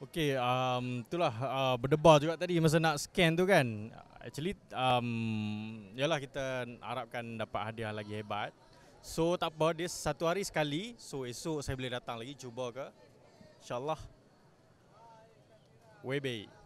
Okey, um, itulah uh, berdebar juga tadi masa nak scan tu kan. Actually, um, yalah kita harapkan dapat hadiah lagi hebat. So tak apa, dia satu hari sekali. So esok saya boleh datang lagi cuba ke. InsyaAllah. Way